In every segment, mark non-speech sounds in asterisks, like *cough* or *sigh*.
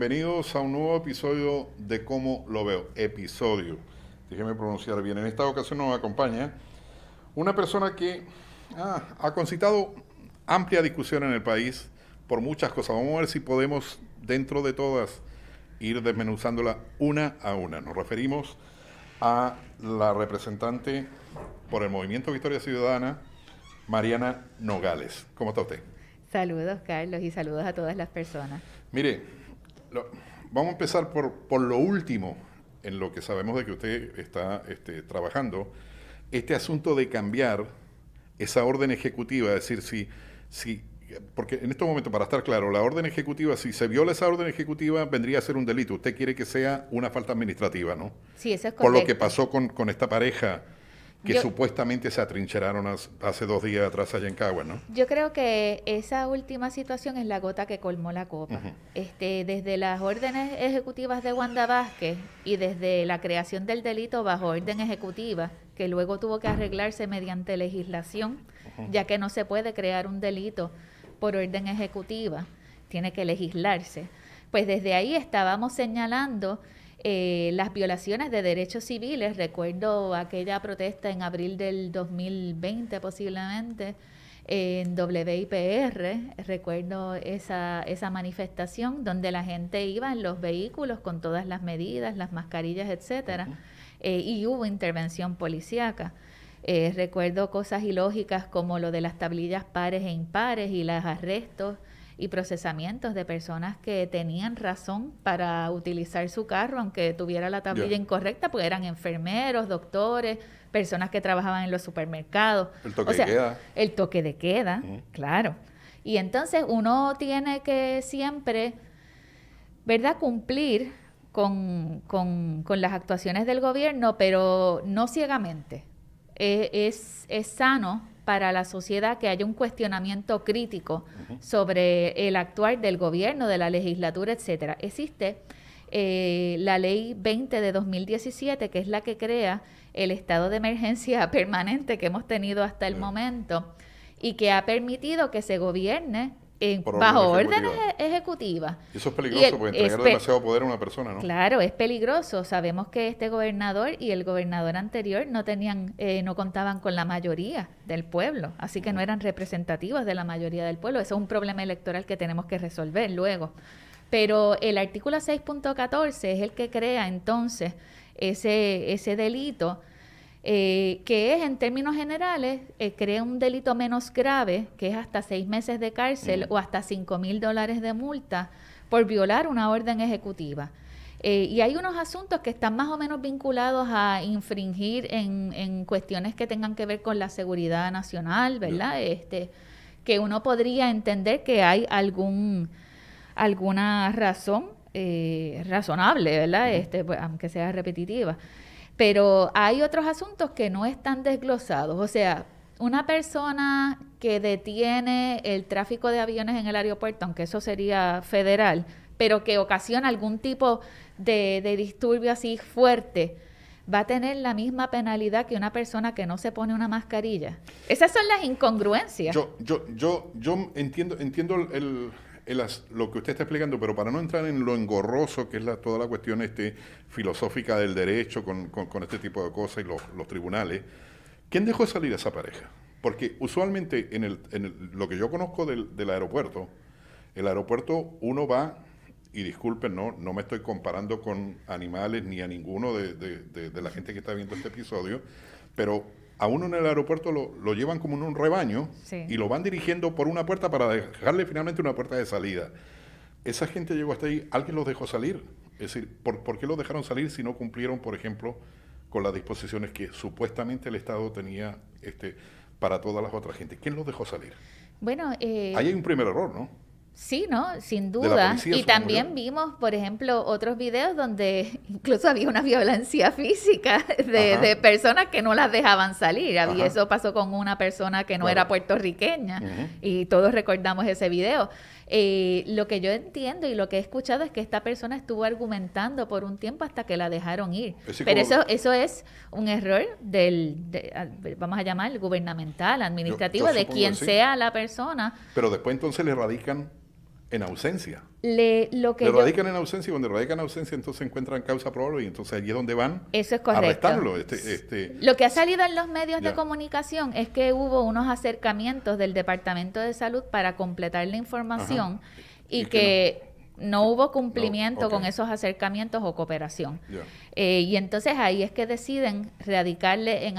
bienvenidos a un nuevo episodio de Cómo lo veo. Episodio, déjeme pronunciar bien. En esta ocasión nos acompaña una persona que ah, ha concitado amplia discusión en el país por muchas cosas. Vamos a ver si podemos, dentro de todas, ir desmenuzándola una a una. Nos referimos a la representante por el Movimiento Victoria Ciudadana, Mariana Nogales. ¿Cómo está usted? Saludos, Carlos, y saludos a todas las personas. Mire, vamos a empezar por, lo último en lo que sabemos de que usted está este, trabajando, este asunto de cambiar esa orden ejecutiva, es decir, si, si, porque en este momento, para estar claro, la orden ejecutiva, si se viola esa orden ejecutiva, vendría a ser un delito. Usted quiere que sea una falta administrativa, ¿no? Sí, eso es correcto. Por lo que pasó con, con esta pareja que supuestamente se atrincheraron hace dos días atrás allá en ¿no? Yo creo que esa última situación es la gota que colmó la copa. este, desde las órdenes ejecutivas de Wanda Vázquez y desde la creación del delito bajo orden ejecutiva, que luego tuvo que arreglarse mediante legislación, ya que no se puede crear un delito por orden ejecutiva, tiene que legislarse. Pues desde ahí estábamos señalando eh, las violaciones de derechos civiles. Recuerdo aquella protesta en abril del 2020 posiblemente en WIPR, recuerdo esa, esa manifestación donde la gente iba en los vehículos con todas las medidas, las mascarillas, etcétera, eh, y hubo intervención policíaca. Eh, recuerdo cosas ilógicas como lo de las tablillas pares e impares y los arrestos y procesamientos de personas que tenían razón para utilizar su carro, aunque tuviera la tablilla incorrecta, porque eran enfermeros, doctores, personas que trabajaban en los supermercados. El toque de queda. El toque de queda, claro. Y entonces uno tiene que siempre, ¿verdad?, cumplir con, las actuaciones del gobierno, pero no ciegamente. E, es, es sano para la sociedad que haya un cuestionamiento crítico sobre el actuar del gobierno, de la legislatura, etcétera. Existe eh, la ley 20 de 2017, que es la que crea el estado de emergencia *laughs* permanente que hemos tenido hasta el momento y que ha permitido que se gobierne bajo órdenes ejecutivas. eso es peligroso, porque entregar demasiado poder a una persona, ¿no? Claro, es peligroso. Sabemos que este gobernador y el gobernador anterior no tenían, eh, no contaban con la mayoría del pueblo, así que no eran representativos de la mayoría del pueblo. Eso es un problema electoral que tenemos que resolver luego. Pero el artículo 6.14 es el que crea entonces ese, ese delito eh, que es en términos generales, eh, crea un delito menos grave, que es hasta seis meses de cárcel o hasta cinco mil dólares de multa por violar una orden ejecutiva. Eh, y hay unos asuntos que están más o menos vinculados a infringir en, cuestiones que tengan que ver con la seguridad nacional, ¿verdad? Este, que uno podría entender que hay algún, alguna razón razonable, ¿verdad? Este, pues, aunque sea repetitiva. Pero hay otros asuntos que no están desglosados. O sea, una persona que detiene el tráfico de aviones en el aeropuerto, aunque eso sería federal, pero que ocasiona algún tipo de, disturbio así fuerte, va a tener la misma penalidad que una persona que no se pone una mascarilla. Esas son las incongruencias. Yo, yo, yo, yo entiendo, entiendo el, lo que usted está explicando, pero para no entrar en lo engorroso que es la, toda la cuestión este, filosófica del derecho con, con, este tipo de cosas y los, tribunales, ¿quién dejó salir a esa pareja? Porque usualmente en, el, en lo que yo conozco del, aeropuerto, el aeropuerto uno va, y disculpen, no, no me estoy comparando con animales ni a ninguno de la gente que está viendo este episodio, pero a uno en el aeropuerto lo, llevan como en un rebaño y lo van dirigiendo por una puerta para dejarle finalmente una puerta de salida. Esa gente llegó hasta ahí, alguien los dejó salir. Es decir, ¿por, qué los dejaron salir si no cumplieron, por ejemplo, con las disposiciones que supuestamente el Estado tenía este, para todas las otras gentes? ¿Quién los dejó salir? Bueno, eh, ahí hay un primer error, ¿no? Sí, ¿no? Sin duda. y también vimos, por ejemplo, otros videos donde *laughs* incluso había una violencia *laughs* física de, personas que no las dejaban salir. eso pasó con una persona que no era puertorriqueña. Y todos recordamos ese video. Eh, lo que yo entiendo y lo que he escuchado es que esta persona estuvo argumentando por un tiempo hasta que la dejaron ir. Pero eso, eso es un error del, vamos a llamar, gubernamental, administrativo, de quien sea la persona. Pero después entonces le radican en ausencia. Le, lo que radican en ausencia y cuando radican en ausencia entonces encuentran causa probable y entonces allí es donde van Eso es correcto. a este, este, lo que ha salido en los medios de comunicación es que hubo unos acercamientos del Departamento de Salud para completar la información y, que... No hubo cumplimiento con esos acercamientos o cooperación. Eh, y entonces ahí es que deciden radicarle, en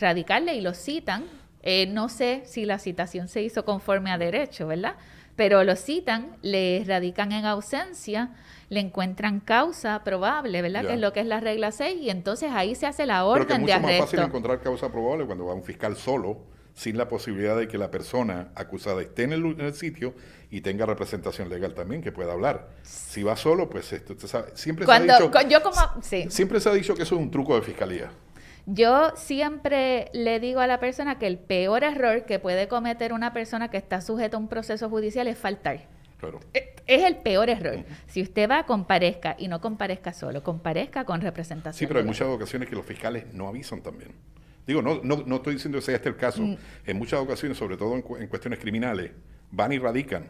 radicarle y lo citan. Eh, no sé si la citación se hizo conforme a derecho, ¿verdad? pero lo citan, le radican en ausencia, le encuentran causa probable, ¿verdad? Que es lo que es la regla 6, y entonces ahí se hace la orden pero es mucho de más fácil encontrar causa probable cuando va un fiscal solo, sin la posibilidad de que la persona acusada esté en el, sitio y tenga representación legal también, que pueda hablar. Si va solo, pues esto, siempre, se siempre se ha dicho que eso es un truco de fiscalía. Yo siempre le digo a la persona que el peor error que puede cometer una persona que está sujeta a un proceso judicial es faltar. Claro. E, es el peor error. Si usted va, comparezca y no comparezca solo, comparezca con representación. Sí, pero hay muchas ocasiones que los fiscales no avisan también. Digo, no, no, estoy diciendo que sea este el caso. Mm. En muchas ocasiones, sobre todo en, en, cuestiones criminales, van y radican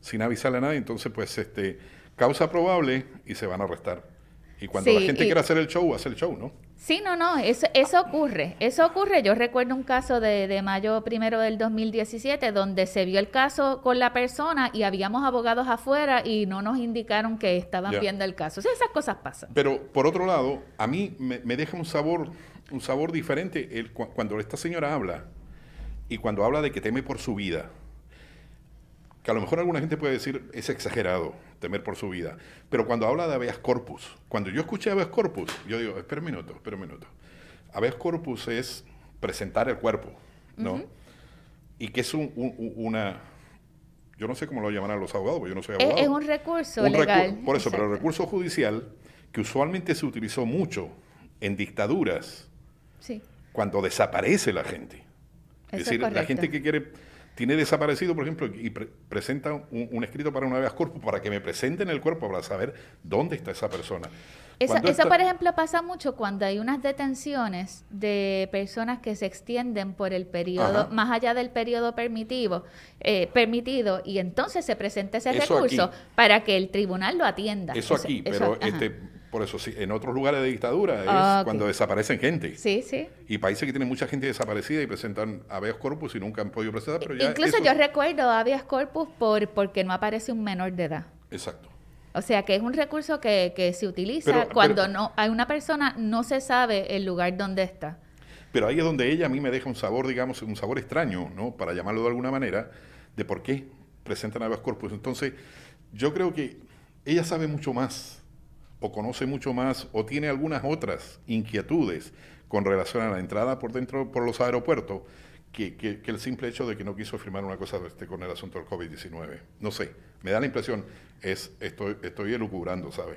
sin avisarle a nadie. Entonces, pues, este, causa probable y se van a arrestar. Y cuando la gente quiere hacer el show, hace el show, ¿no? Sí, no, no, eso, ocurre, eso ocurre. Yo recuerdo un caso de, mayo primero del 2017 donde se vio el caso con la persona y habíamos abogados afuera y no nos indicaron que estaban viendo el caso. O esas cosas pasan. Pero por otro lado, a mí me, deja un sabor, un sabor diferente el, cuando esta señora habla y cuando habla de que teme por su vida. Que a lo mejor alguna gente puede decir es exagerado, temer por su vida. Pero cuando habla de habeas corpus, cuando yo escuché habeas corpus, yo digo, espera un minuto, espera un minuto. Habeas corpus es presentar el cuerpo, ¿no? Y que es una, yo no sé cómo lo llamarán los abogados, porque yo no soy abogado. Es, un recurso legal. por eso, pero el recurso judicial, que usualmente se utilizó mucho en dictaduras, cuando desaparece la gente. es decir, la gente que quiere tiene desaparecido, por ejemplo, y presenta un, escrito para una vez corpus para que me presenten el cuerpo para saber dónde está esa persona. Esa, eso, por ejemplo, pasa mucho cuando hay unas detenciones de personas que se extienden por el periodo, más allá del periodo permitido, eh, permitido, y entonces se presenta ese recurso para que el tribunal lo atienda. Eso, eso aquí, pero este, por eso, sí, en otros lugares de dictadura es ah, cuando desaparecen gente. Sí, sí. Y países que tienen mucha gente desaparecida y presentan habeas corpus y nunca han podido presentar. Incluso yo recuerdo habeas corpus por, porque no aparece un menor de edad. Exacto. O sea que es un recurso que, se utiliza cuando no hay una persona no se sabe el lugar donde está. Pero ahí es donde ella a mí me deja un sabor, digamos, un sabor extraño, ¿no? Para llamarlo de alguna manera, de por qué presentan habeas corpus. Entonces, yo creo que ella sabe mucho más o conoce mucho más o tiene algunas otras inquietudes con relación a la entrada por dentro por los aeropuertos que, que, el simple hecho de que no quiso firmar una cosa este, con el asunto del COVID-19. No sé, me da la impresión, es, estoy, estoy elucubrando, ¿sabes?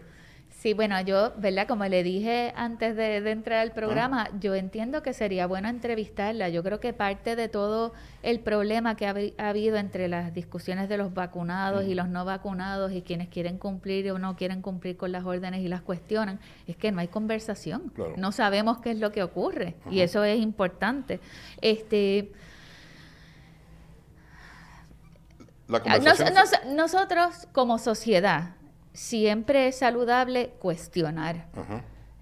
Sí, bueno, yo, ¿verdad? Como le dije antes de, entrar al programa, yo entiendo que sería bueno entrevistarla. Yo creo que parte de todo el problema que ha, habido entre las discusiones de los vacunados y los no vacunados y quienes quieren cumplir o no quieren cumplir con las órdenes y las cuestionan, es que no hay conversación. No sabemos qué es lo que ocurre y eso es importante. Este. Ah, nosotros como sociedad siempre es saludable cuestionar.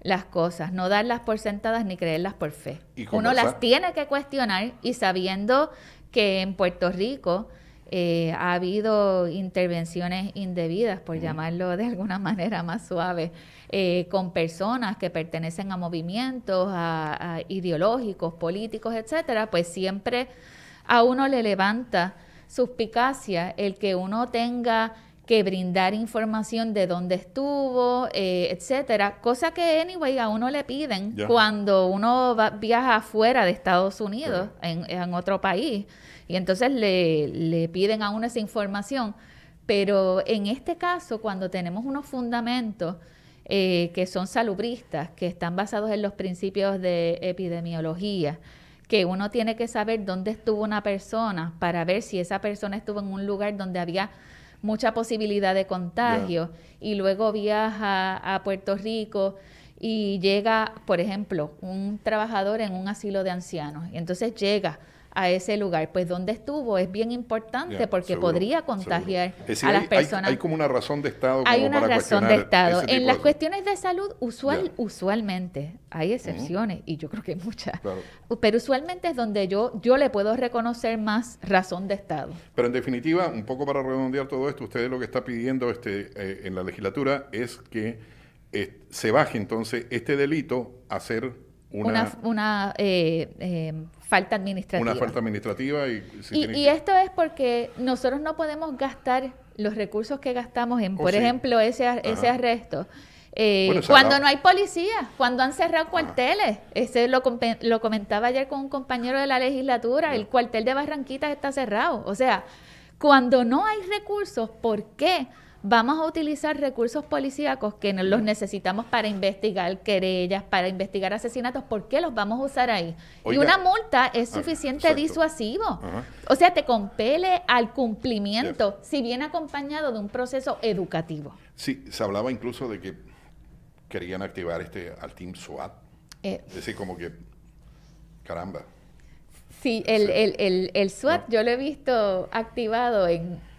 las cosas, no darlas por sentadas ni creerlas por fe. Uno las tiene que cuestionar y sabiendo que en Puerto Rico eh, ha habido intervenciones indebidas, por llamarlo de alguna *laughs* manera más suave, eh, con personas que pertenecen a movimientos a ideológicos, políticos, etcétera, pues siempre a uno le levanta suspicacia el que uno tenga que brindar información de dónde estuvo, eh, etcétera. Cosa que, anyway, a uno le piden cuando uno viaja afuera de Estados Unidos, en, otro país. Y entonces le, piden a uno esa información. Pero en este caso, cuando tenemos unos fundamentos eh, que son salubristas, que están basados en los principios de epidemiología, que uno tiene que saber dónde estuvo una persona para ver si esa persona estuvo en un lugar donde había mucha posibilidad de contagio y luego viaja a Puerto Rico y llega, por ejemplo, un trabajador en un asilo de ancianos y entonces llega a ese lugar. Pues donde estuvo es bien importante porque podría contagiar a las personas. Hay, hay, como una razón de Estado. Hay una razón de Estado. En las cuestiones de salud, usual, usualmente, hay excepciones y yo creo que hay muchas, pero usualmente es donde yo, yo le puedo reconocer más razón de Estado. Pero en definitiva, un poco para redondear todo esto, ustedes lo que está pidiendo este, eh, en la legislatura es que eh, se baje entonces este delito a ser una, una, una eh, falta administrativa. Una falta administrativa y... y, esto es porque nosotros no podemos gastar los recursos que gastamos en, oh, por ejemplo, ese, ese arresto. Eh, cuando no hay policía, cuando han cerrado ah. cuarteles. Ese lo, lo comentaba ayer con un compañero de la legislatura, el cuartel de Barranquitas está cerrado. O sea, cuando no hay recursos, ¿por qué? vamos a utilizar recursos policíacos que los necesitamos para investigar querellas, para investigar asesinatos, ¿por qué los vamos a usar ahí? y una multa es ah, suficiente disuasivo. O sea, te compele al cumplimiento si bien acompañado de un proceso educativo. Sí, se hablaba incluso de que querían activar este al Team SWAT. Eh. es decir, como que, caramba. Sí, el, SWAT yo lo he visto activado en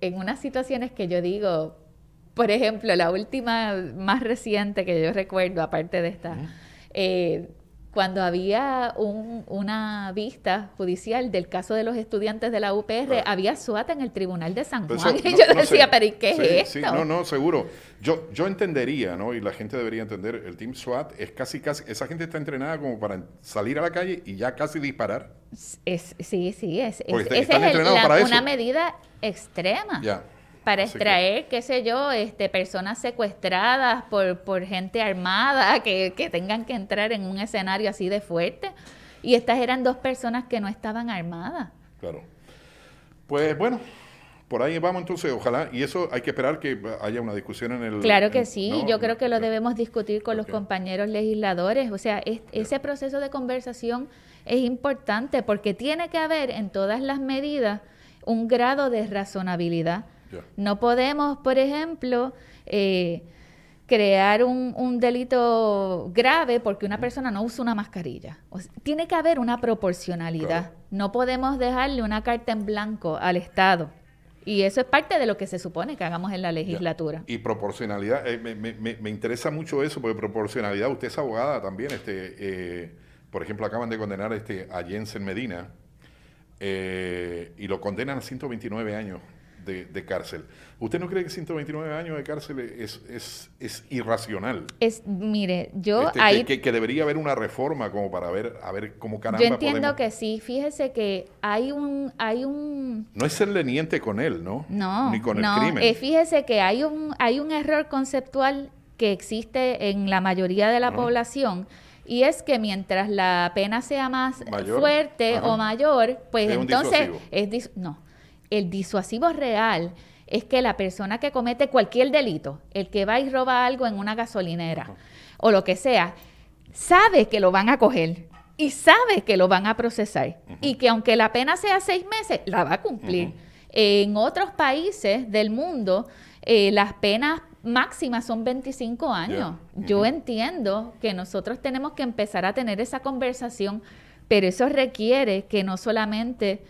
en, unas situaciones que yo digo, por ejemplo, la última más reciente que yo recuerdo, aparte de esta, eh, cuando había una vista judicial del caso de los estudiantes de la UPR, había SWAT en el Tribunal de San Juan. y *laughs* yo decía, pero ¿y qué es sí, no, no, seguro. Yo, yo entendería, ¿no? Y la gente debería entender, el Team SWAT es casi, casi, esa gente está entrenada como para salir a la calle y ya casi disparar. Es, sí, sí, es, es, es una medida extrema. Ya para extraer, qué sé yo, este, personas secuestradas por, por gente armada que, tengan que entrar en un escenario así de fuerte. Y estas eran dos personas que no estaban armadas. Claro. Pues bueno, por ahí vamos entonces, ojalá, y eso hay que esperar que haya una discusión en el... Claro que sí, yo creo que lo debemos discutir con los compañeros legisladores, o sea, ese proceso de conversación es importante porque tiene que haber en todas las medidas un grado de razonabilidad. No podemos, por ejemplo, eh, crear un, delito grave porque una persona no usa una mascarilla. tiene que haber una proporcionalidad. No podemos dejarle una carta en blanco al Estado. Y eso es parte de lo que se supone que hagamos en la legislatura. Y proporcionalidad, eh, me, interesa mucho eso, porque proporcionalidad, usted es abogada también, este, eh, por ejemplo, acaban de condenar este, a Jensen Medina y lo condenan a 129 años de, cárcel. ¿Usted no cree que 129 años de cárcel es, es, irracional? Es, mire, yo este, Que, debería haber una reforma como para ver, a ver cómo caramba Yo entiendo que sí, fíjese que hay un, hay un... No es ser leniente con él, ¿no? No, Ni con el crimen. Eh, fíjese que hay un, hay un error conceptual que existe en la mayoría de la población y es que mientras la pena sea más fuerte o mayor, pues entonces es no el disuasivo real es que la persona que comete cualquier delito, el que va y roba algo en una gasolinera o lo que sea, sabe que lo van a coger y sabe que lo van a procesar y que aunque la pena sea seis meses, la va a cumplir. En otros países del mundo, eh, las penas máximas son 25 años. Yo entiendo que nosotros tenemos que empezar a tener esa conversación, pero eso requiere que no solamente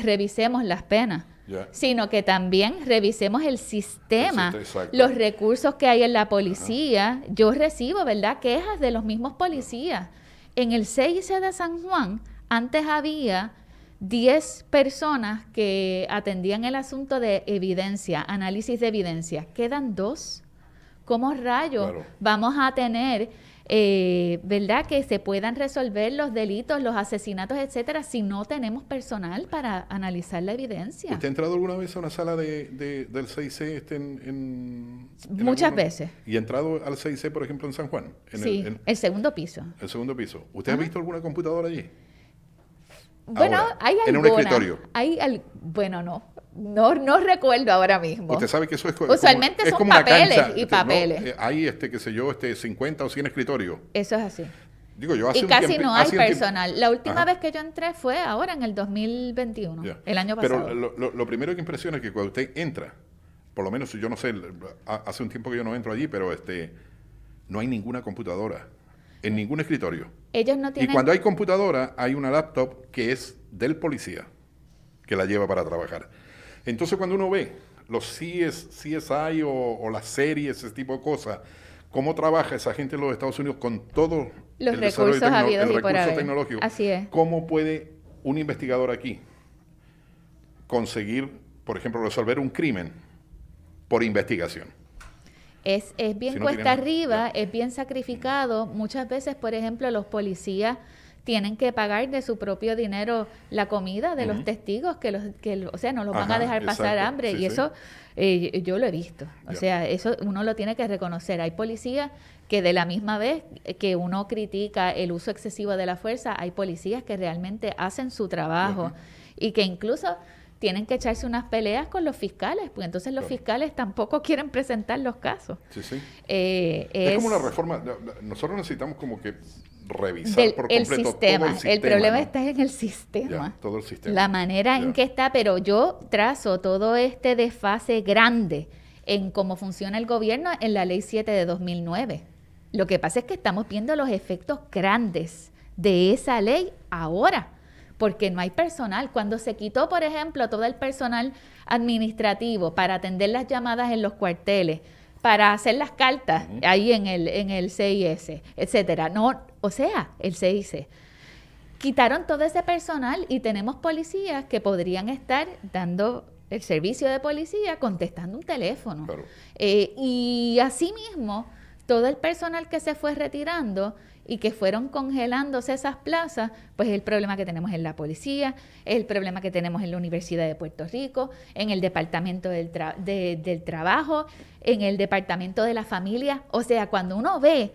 revisemos las penas. sino que también revisemos el sistema, los recursos que hay en la policía. Yo recibo, ¿verdad?, quejas de los mismos policías. En el 6 de San Juan, antes había 10 personas que atendían el asunto de evidencia, análisis de evidencia. Quedan dos. ¿Cómo rayos vamos a tener eh, ¿verdad? Que se puedan resolver los delitos, los asesinatos, etcétera, si no tenemos personal para analizar la evidencia. ¿Usted ha entrado alguna vez a una sala del 6C este, en, Muchas veces. ¿Y ha entrado al 6C, por ejemplo, en San Juan? sí, el, segundo piso. El segundo piso. ¿Usted ha visto alguna computadora allí? Bueno, hay alguna, En un escritorio. Hay al, bueno, no. No, no recuerdo ahora mismo. Usted sabe que eso es Usualmente son papeles y eh, papeles. hay, este, qué sé yo, este, 50 o 100 escritorios. Eso es así. Digo, yo y casi no hay personal. La última vez que yo entré fue ahora en el 2021, el año pasado. Pero lo, primero que impresiona es que cuando usted entra, por lo menos yo no sé, hace un tiempo que yo no entro allí, pero este, no hay ninguna computadora en ningún escritorio. Ellos no tienen... Y cuando hay computadora, hay una laptop que es del policía que la lleva para trabajar. Entonces cuando uno ve los CS, CSI o, o las series, ese tipo de cosas, cómo trabaja esa gente en los Estados Unidos con todo los el recursos y recurso por tecnológico. Así ¿Cómo puede un investigador aquí conseguir, por ejemplo, resolver un crimen por investigación? Es, bien cuesta arriba, es bien sacrificado. Muchas veces, por ejemplo, los policías tienen que pagar de su propio dinero la comida de los testigos, que los, que, o sea, no los van a dejar pasar hambre. y eso eh, yo lo he visto. O sea, eso uno lo tiene que reconocer. Hay policías que de la misma vez que uno critica el uso excesivo de la fuerza, hay policías que realmente hacen su trabajo y que incluso tienen que echarse unas peleas con los fiscales, porque entonces los fiscales tampoco *laughs* quieren presentar los casos. Sí, sí. Eh, es, como una reforma, nosotros necesitamos como que revisar el sistema. el problema está en el sistema. todo el sistema. La manera en que está, pero yo trazo todo este desfase grande en cómo funciona el gobierno en la ley 7 de 2009. Lo que pasa es que estamos viendo los efectos grandes de esa ley ahora, porque no hay personal. Cuando se quitó, por ejemplo, todo el personal administrativo para atender las llamadas en los cuarteles, para hacer las cartas ahí en el, en el CIS, etcétera. No, o sea, el CIC. Quitaron todo ese personal y tenemos policías que podrían estar dando el servicio de policía contestando un teléfono. Eh, y asimismo, todo el personal que se fue retirando y que fueron congelándose esas plazas, pues el problema que tenemos en la policía, el problema que tenemos en la Universidad de Puerto Rico, en el Departamento del, del Trabajo, en el Departamento de la Familia. O sea, cuando uno ve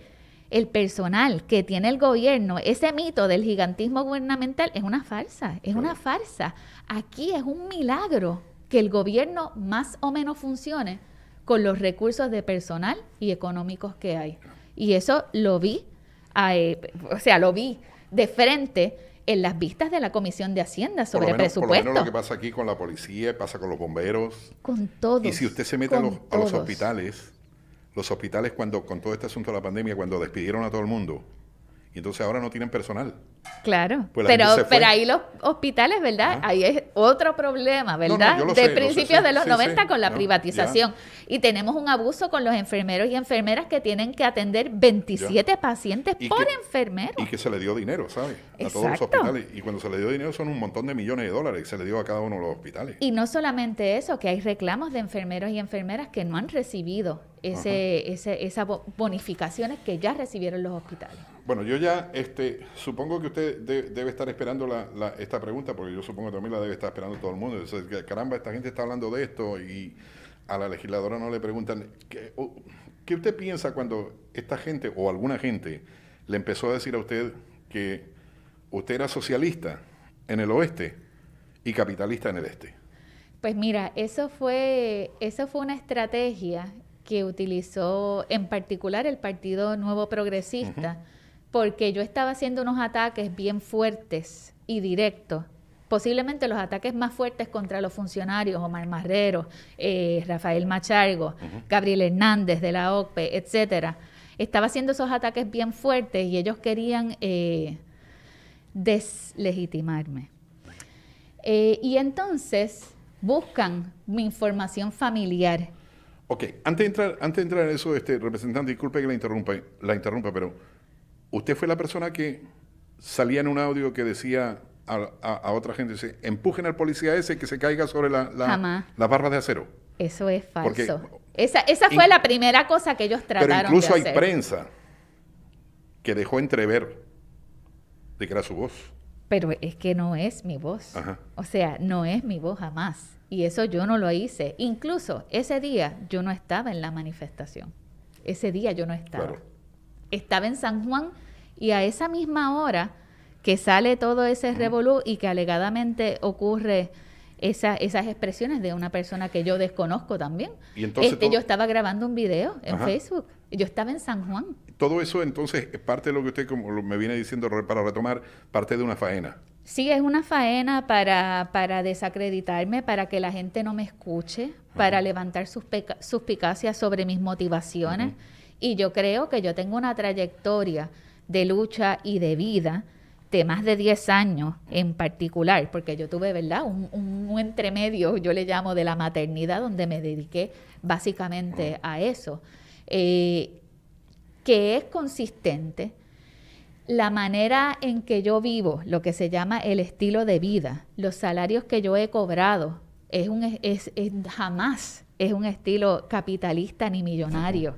el personal que tiene el gobierno, ese mito del gigantismo gubernamental es una farsa, es una farsa. Aquí es un milagro que el gobierno más o menos funcione con los recursos de personal y económicos que hay. Y eso lo vi o sea, lo vi de frente en las vistas de la Comisión de Hacienda sobre el presupuesto. Por lo, menos lo que pasa aquí con la policía, pasa con los bomberos. Con todos. Y si usted se mete a los, a los hospitales, los hospitales cuando, con todo este asunto de la pandemia, cuando despidieron a todo el mundo, y entonces ahora no tienen personal. Claro, pues pero, pero ahí los hospitales, ¿verdad? Ahí es otro problema, ¿verdad? de principios de los 90 con la privatización. Y tenemos un abuso con los enfermeros y enfermeras que tienen que atender 27 pacientes por enfermero. Y que se le dio dinero, ¿sabes? A todos los hospitales. Y cuando se le dio dinero son un montón de millones de dólares que se le dio a cada uno de los hospitales. Y no solamente eso, que hay reclamos de enfermeros y enfermeras que no han recibido esas bonificaciones que ya recibieron los hospitales. Bueno, yo ya este, supongo que usted debe estar esperando esta pregunta, porque yo supongo que también la debe estar esperando todo el mundo. caramba, esta gente está hablando de esto y a la legisladora no le preguntan, ¿qué, usted piensa cuando esta gente o alguna gente le empezó a decir a usted que usted era socialista en el oeste y capitalista en el este? Pues mira, eso fue, eso fue una estrategia que utilizó en particular el Partido Nuevo Progresista, porque yo estaba haciendo unos ataques bien fuertes y directos posiblemente los ataques más fuertes contra los funcionarios, Omar Marrero, eh, Rafael Machargo, Gabriel Hernández de la OCPE, etcétera. Estaba haciendo esos ataques bien fuertes y ellos querían eh, deslegitimarme. Eh, y entonces buscan mi información familiar Ok, antes de entrar, antes entrar en eso, este representante, disculpe que la interrumpa, la interrumpa, pero usted fue la persona que salía en un audio que decía a, otra gente, dice, empujen al policía ese que se caiga sobre la, la, las barras de acero. Eso es falso. esa, fue la primera cosa que ellos trataron. Pero incluso de hacer. hay prensa que dejó entrever de que era su voz pero es que no es mi voz. O sea, no es mi voz jamás. Y eso yo no lo hice. Incluso ese día yo no estaba en la manifestación. Ese día yo no estaba. Estaba en San Juan y a esa misma hora que sale todo ese revolú y que alegadamente ocurre esa, esas expresiones de una persona que yo desconozco también. Este, yo estaba grabando un video en Facebook. Yo estaba en San Juan todo eso entonces es eh, parte de lo que usted como me viene diciendo para retomar, parte de una faena. Sí, es una faena para, para desacreditarme, para que la gente no me escuche, para levantar sus suspicacias sobre mis motivaciones. Y yo creo que yo tengo una trayectoria de lucha y de vida de más de 10 años en particular, porque yo tuve, ¿verdad? Un, entremedio, yo le llamo de la maternidad, donde me dediqué básicamente a eso. Eh, que es consistente, la manera en que yo vivo, lo que se llama el estilo de vida, los salarios que yo he cobrado, es un, es, jamás es un estilo capitalista ni millonario.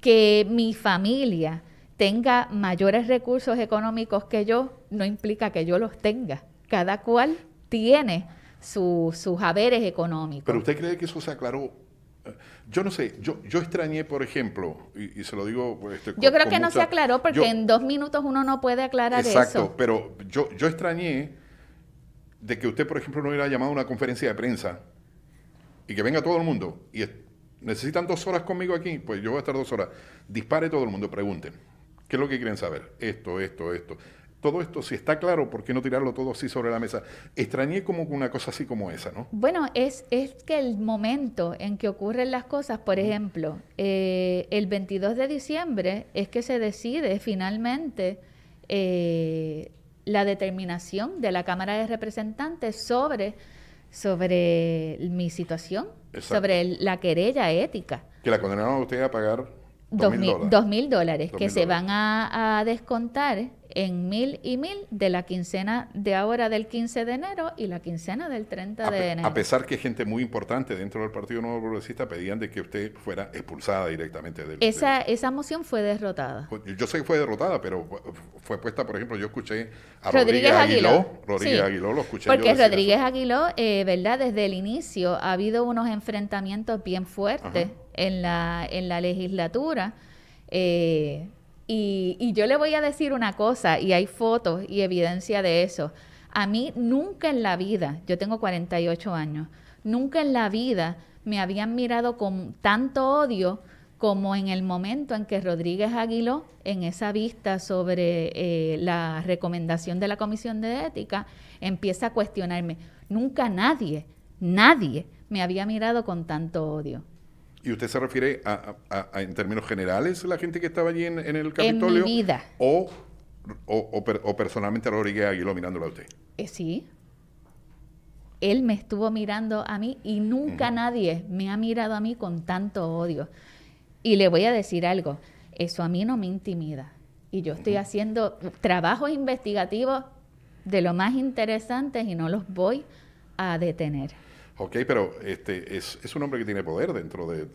Que mi familia tenga mayores recursos económicos que yo no implica que yo los tenga. Cada cual tiene sus haberes económicos. Pero usted cree que eso se aclaró yo no sé, yo, yo extrañé, por ejemplo, y, se lo digo... Este, yo creo que no se aclaró porque en dos minutos uno no puede aclarar eso. Exacto, pero yo, yo extrañé de que usted, por ejemplo, no hubiera llamado a una conferencia de prensa y que venga todo el mundo y necesitan dos horas conmigo aquí, pues yo voy a estar dos horas. Dispare todo el mundo, pregunten. ¿Qué es lo que quieren saber? Esto, esto, esto todo esto, si está claro, ¿por qué no tirarlo todo así sobre la mesa? Extrañé como una cosa así como esa, ¿no? Bueno, es, es que el momento en que ocurren las cosas, por ejemplo, eh, el 22 de diciembre es que se decide finalmente eh, la determinación de la Cámara de Representantes sobre, sobre mi situación, sobre la querella ética. Que la condenaron a usted a pagar dos mil dólares. dólares que se van a descontar en mil y mil de la quincena de ahora del 15 de enero y la quincena del 30 de enero. A pesar que gente muy importante dentro del Partido Nuevo Progresista pedían de que usted fuera expulsada directamente del... Esa, esa moción fue derrotada. Pues, yo sé que fue derrotada, pero fue puesta, por ejemplo, yo escuché a Rodríguez, Aguiló, Porque Rodríguez Aguiló, ¿verdad? Desde el inicio ha habido unos enfrentamientos bien fuertes en la, en la legislatura. Eh, y, yo le voy a decir una cosa, y hay fotos y evidencia de eso. A mí nunca en la vida, yo tengo 48 años, nunca en la vida me habían mirado con tanto odio como en el momento en que Rodríguez Aguiló, en esa vista sobre eh, la recomendación de la Comisión de Ética, empieza a cuestionarme. Nunca nadie, nadie me había mirado con tanto odio. ¿Y usted se refiere a, en términos generales la gente que estaba allí en, el Capitolio? vida. O, personalmente a Rodríguez Aguiló mirándolo a usted? Eh, sí. Él me estuvo mirando a mí y nunca nadie me ha mirado a mí con tanto odio. Y le voy a decir algo, eso a mí no me intimida. Y yo estoy haciendo trabajos investigativos de lo más interesantes y no los voy a detener. Ok, pero este es, un hombre que tiene poder dentro de,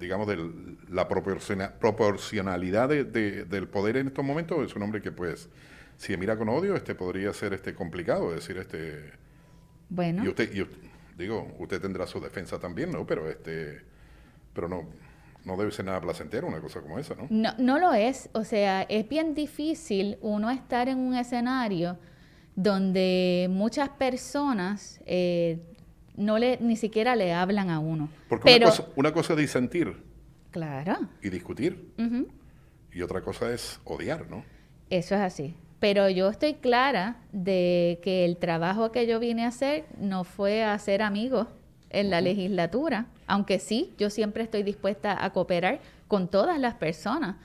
digamos, de la proporcionalidad de, del poder en estos momentos. Es un hombre que, pues, si mira con odio, este podría ser este complicado, decir, este... Bueno. Y usted, digo, usted tendrá su defensa también, ¿no? Pero este, pero no, no debe ser nada placentero una cosa como esa, ¿no? No, no lo es. O sea, es bien difícil uno estar en un escenario donde muchas personas eh, no le, ni siquiera le hablan a uno. Porque una, cosa, es disentir. Claro. Y discutir. Y otra cosa es odiar, ¿no? Eso es así. Pero yo estoy clara de que el trabajo que yo vine a hacer no fue a ser amigos en la legislatura, aunque sí, yo siempre estoy dispuesta a cooperar con todas las personas,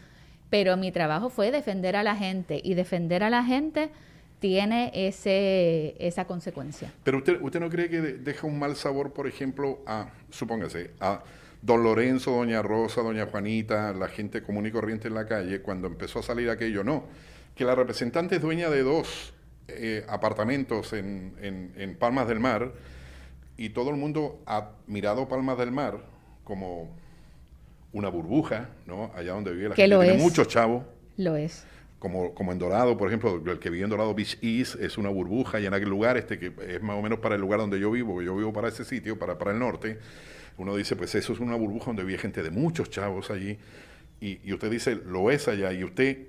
pero mi trabajo fue defender a la gente y defender a la gente tiene ese, esa consecuencia. Pero usted, usted no cree que deja un mal sabor, por ejemplo, a, supóngase, a don Lorenzo, doña Rosa, doña Juanita, la gente común y corriente en la calle, cuando empezó a salir aquello, no, que la representante es dueña de dos eh, apartamentos en, Palmas del Mar y todo el mundo ha mirado Palmas del Mar como una burbuja, ¿no? Allá donde vive la gente. tiene mucho chavo. Lo es como, en Dorado, por ejemplo, el que vive en Dorado Beach East es una burbuja y en aquel lugar, este que es más o menos para el lugar donde yo vivo, yo vivo para ese sitio, para, para el norte, uno dice, pues eso es una burbuja donde vive gente de muchos chavos allí, y, usted dice, lo es allá, y usted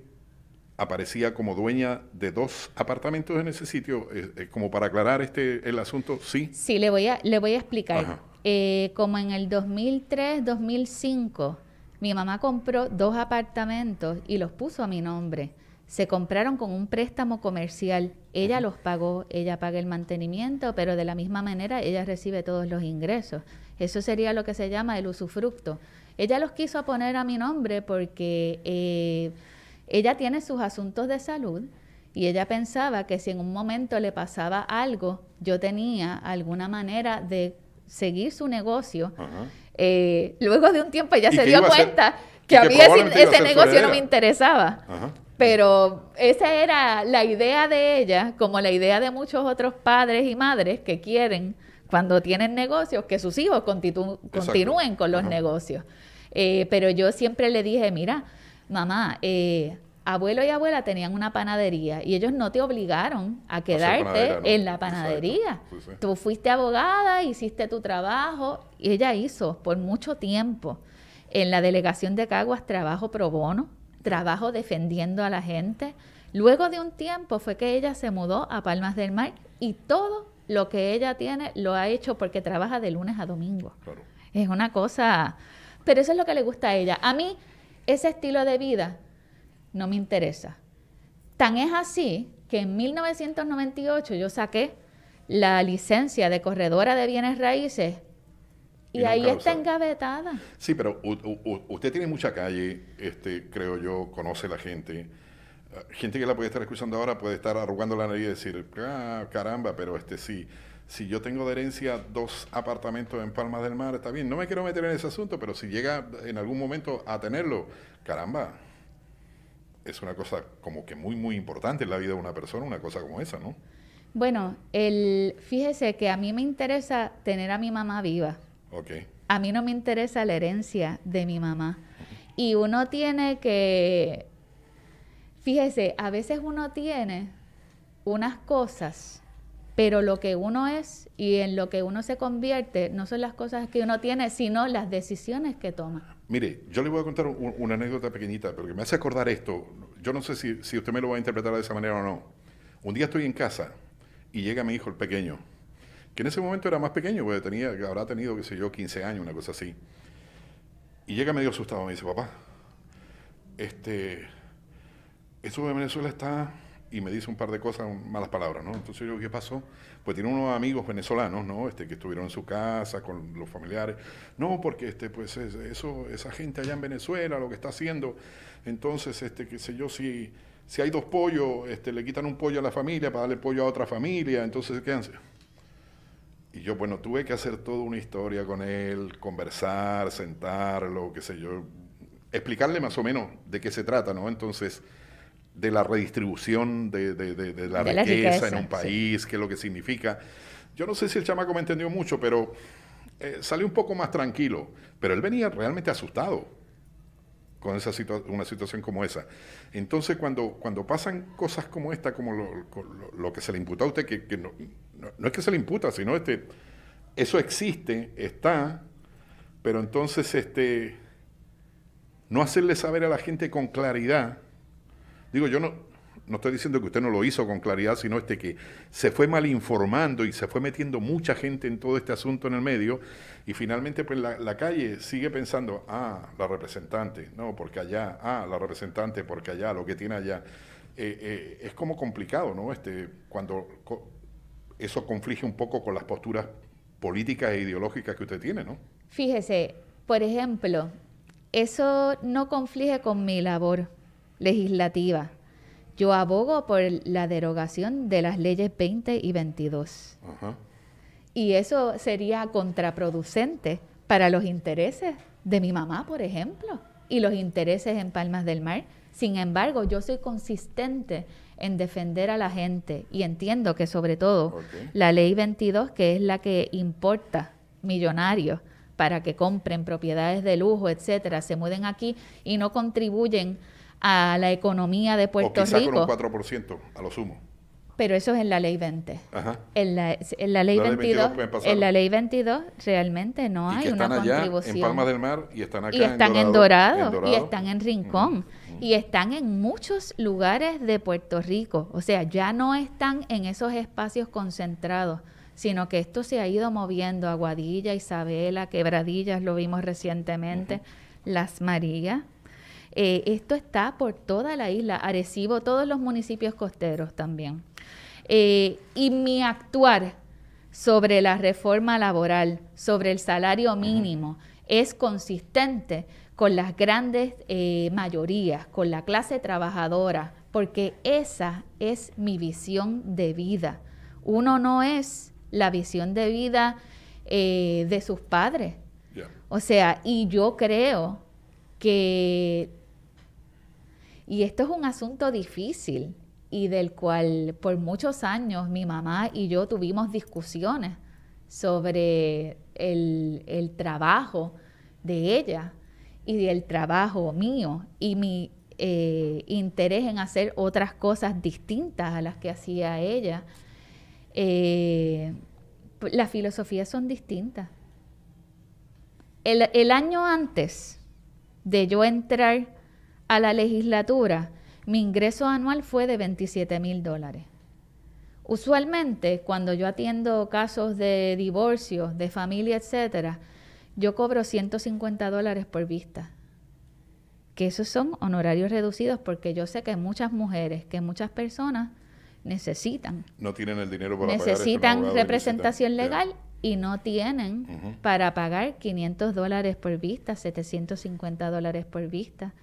aparecía como dueña de dos apartamentos en ese sitio, eh, eh, como para aclarar este el asunto, sí. Sí, le voy a le voy a explicar. Eh, como en el 2003, 2005, mi mamá compró dos apartamentos y los puso a mi nombre se compraron con un préstamo comercial. Ella los pagó, ella paga el mantenimiento, pero de la misma manera ella recibe todos los ingresos. Eso sería lo que se llama el usufructo. Ella los quiso poner a mi nombre porque eh, ella tiene sus asuntos de salud y ella pensaba que si en un momento le pasaba algo, yo tenía alguna manera de seguir su negocio. Eh, luego de un tiempo ella se dio cuenta que a mí ese, ese negocio no me interesaba. Ajá. Pero esa era la idea de ella, como la idea de muchos otros padres y madres que quieren, cuando tienen negocios, que sus hijos continúen con los negocios. Eh, pero yo siempre le dije, mira, mamá, eh, abuelo y abuela tenían una panadería y ellos no te obligaron a quedarte en la panadería. Tú fuiste abogada, hiciste tu trabajo y ella hizo por mucho tiempo en la delegación de Caguas trabajo pro bono trabajo defendiendo a la gente. Luego de un tiempo fue que ella se mudó a Palmas del Mar y todo lo que ella tiene lo ha hecho porque trabaja de lunes a domingo. Es una cosa, pero eso es lo que le gusta a ella. A mí ese estilo de vida no me interesa. Tan es así que en 1998 yo saqué la licencia de corredora de bienes raíces y, ahí está engavetada. Sí, pero usted tiene mucha calle, este, creo yo, conoce la gente. Eh, gente que la puede estar escuchando ahora puede estar arrugando la nariz y decir, ah, caramba, pero este sí. Si yo tengo de herencia dos apartamentos en Palmas del Mar, está bien. No me quiero meter en ese asunto, pero si llega en algún momento a tenerlo, caramba, es una cosa como que muy, muy importante en la vida de una persona, una cosa como esa, ¿no? Bueno, el, fíjese que a mí me interesa tener a mi mamá viva. A mí no me interesa la herencia de mi mamá. Y uno tiene que, fíjese, a veces uno tiene unas cosas, pero lo que uno es y en lo que uno se convierte no son las cosas que uno tiene, sino las decisiones que toma. Mire, yo le voy a contar una anécdota pequeñita, pero que me hace acordar esto. Yo no sé si, si usted me lo va a interpretar de esa manera o no. Un día estoy en casa y llega mi hijo, el pequeño, que en ese momento era más pequeño, porque tenía, habrá tenido, qué sé yo, 15 años, una cosa así. Y llega medio asustado, me dice, papá, este, eso de Venezuela está, y me dice un par de cosas, malas palabras, ¿no? Entonces yo, ¿qué pasó? Pues tiene unos amigos venezolanos, ¿no? Este, que estuvieron en su casa, con los familiares. No, porque, este, pues, eso, esa gente allá en Venezuela, lo que está haciendo, entonces, este, qué sé yo, si, si hay dos pollos, este, le quitan un pollo a la familia para darle pollo a otra familia, entonces, ¿qué y yo, bueno, tuve que hacer toda una historia con él, conversar, sentarlo, qué sé yo, explicarle más o menos de qué se trata, ¿no? Entonces, de la redistribución de, la, riqueza en un país, qué es lo que significa. Yo no sé si el chamaco me entendió mucho, pero eh, salió un poco más tranquilo. Pero él venía realmente asustado con esa una situación como esa. Entonces, cuando, cuando pasan cosas como esta, como lo, que se le imputó a usted, que, que no, no, es que se le imputa, sino este, eso existe, está, pero entonces este, no hacerle saber a la gente con claridad, digo yo no, no estoy diciendo que usted no lo hizo con claridad, sino este que se fue mal informando y se fue metiendo mucha gente en todo este asunto en el medio y finalmente pues, la, calle sigue pensando, ah, la representante, no, porque allá, ah, la representante, porque allá, lo que tiene allá. Eh, eh, es como complicado, ¿no? Este, cuando eso conflige un poco con las posturas políticas e ideológicas que usted tiene, ¿no? Fíjese, por ejemplo, eso no conflige con mi labor legislativa. Yo abogo por la derogación de las leyes 20 y 22. Y eso sería contraproducente para los intereses de mi mamá, por ejemplo, y los intereses en Palmas del Mar. Sin embargo, yo soy consistente en defender a la gente y entiendo que sobre todo la ley 22, que es la que importa millonarios para que compren propiedades de lujo, etcétera, se muden aquí y no contribuyen a la economía de Puerto Rico. 4% a lo sumo. Pero eso es en la ley 20. En la, ley 22, en la ley 22 realmente no hay una allá, En Palma del Mar y están acá y están en Dorado, y están en Rincón y están en muchos lugares de Puerto Rico. O sea, ya no están en esos espacios concentrados, sino que esto se ha ido moviendo. Aguadilla, Isabela, Quebradillas, lo vimos recientemente, Las Marías. Eh, esto está por toda la isla, Arecibo, todos los municipios costeros también. Eh, y mi actuar sobre la reforma laboral, sobre el salario mínimo, es consistente con las grandes eh, mayorías, con la clase trabajadora, porque esa es mi visión de vida. Uno no es la visión de vida eh, de sus padres. O sea, y yo creo que, y esto es un asunto difícil, y del cual por muchos años mi mamá y yo tuvimos discusiones sobre el, trabajo de ella y del trabajo mío y mi eh, interés en hacer otras cosas distintas a las que hacía ella. Eh, las filosofías son distintas. El, el año antes de yo entrar a la legislatura, mi ingreso anual fue de 27 mil dólares. Usualmente, cuando yo atiendo casos de divorcio, de familia, etcétera, yo cobro 150 dólares por vista. Que esos son honorarios reducidos porque yo sé que muchas mujeres, que muchas personas necesitan. No tienen el dinero para pagar Necesitan representación legal y no tienen para pagar 500 dólares por vista, 750 dólares por vista.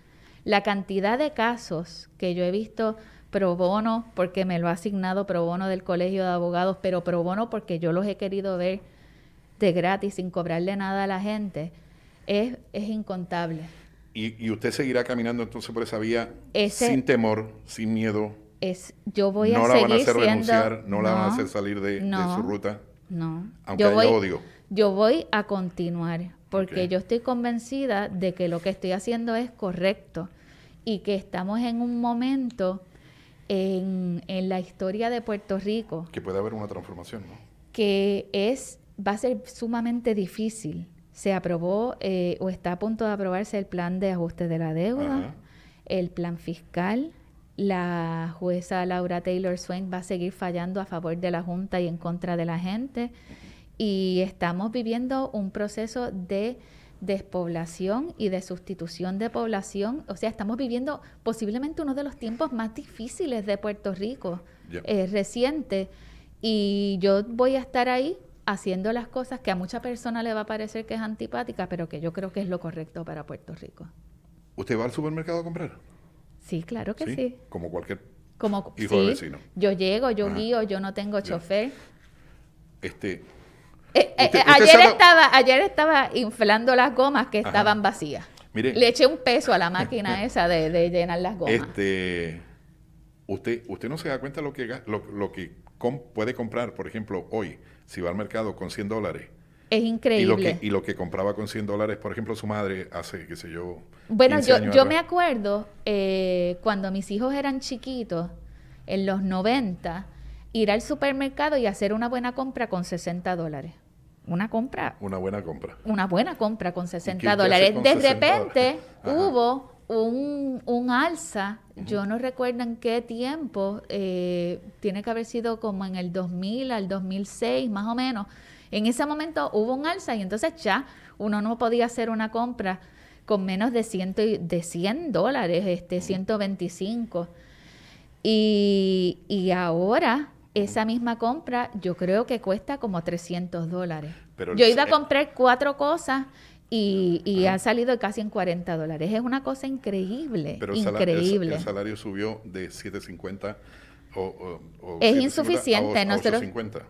La cantidad de casos que yo he visto pro bono, porque me lo ha asignado pro bono del Colegio de Abogados, pero pro bono porque yo los he querido ver de gratis, sin cobrarle nada a la gente, es, incontable. Y, usted seguirá caminando entonces por esa vía sin temor, sin miedo. yo voy no la van a hacer renunciar, no, la van a hacer salir de, su ruta. No. Aunque yo odio. Yo voy a continuar porque yo estoy convencida de que lo que estoy haciendo es correcto y que estamos en un momento en, la historia de Puerto Rico. Que puede haber una transformación, ¿no? Que es, va a ser sumamente difícil. Se aprobó eh, o está a punto de aprobarse el plan de ajuste de la deuda, el plan fiscal, la jueza Laura Taylor Swain va a seguir fallando a favor de la Junta y en contra de la gente y estamos viviendo un proceso de despoblación y de sustitución de población. O sea, estamos viviendo posiblemente uno de los tiempos más difíciles de Puerto Rico eh, reciente. Y yo voy a estar ahí haciendo las cosas que a mucha persona le va a parecer que es antipática, pero que yo creo que es lo correcto para Puerto Rico. ¿Usted va al supermercado a comprar? Sí, claro que sí. Como cualquier Como, hijo de vecino. Yo llego, yo guío, yo no tengo chofer. Este, eh, eh, eh, ayer, estaba, ayer estaba inflando las gomas que estaban vacías. Le eché un peso a la máquina *laughs* esa de, llenar las gomas. Este, usted, usted no se da cuenta lo que, lo, que puede comprar, por ejemplo, hoy, si va al mercado con 100 dólares. Es increíble. Y lo, que, compraba con 100 dólares, por ejemplo, su madre hace, qué sé yo. Bueno, yo, me acuerdo cuando mis hijos eran chiquitos, en los 90, ir al supermercado y hacer una buena compra con 60 dólares una compra. Una buena compra. Una buena compra con 60 dólares. de repente hubo un, alza, yo no recuerdo en qué tiempo, eh, tiene que haber sido como en el 2000 al 2006, más o menos. En ese momento hubo un alza y entonces ya uno no podía hacer una compra con menos de 100, de 100 dólares, este, 125. Y, y ahora esa misma compra yo creo que cuesta como 300 dólares. yo iba a eh, comprar cuatro cosas y, han salido casi en 40 dólares. Es una cosa increíble. Pero increíble. El, salario subió de 750 o, o, es insuficiente.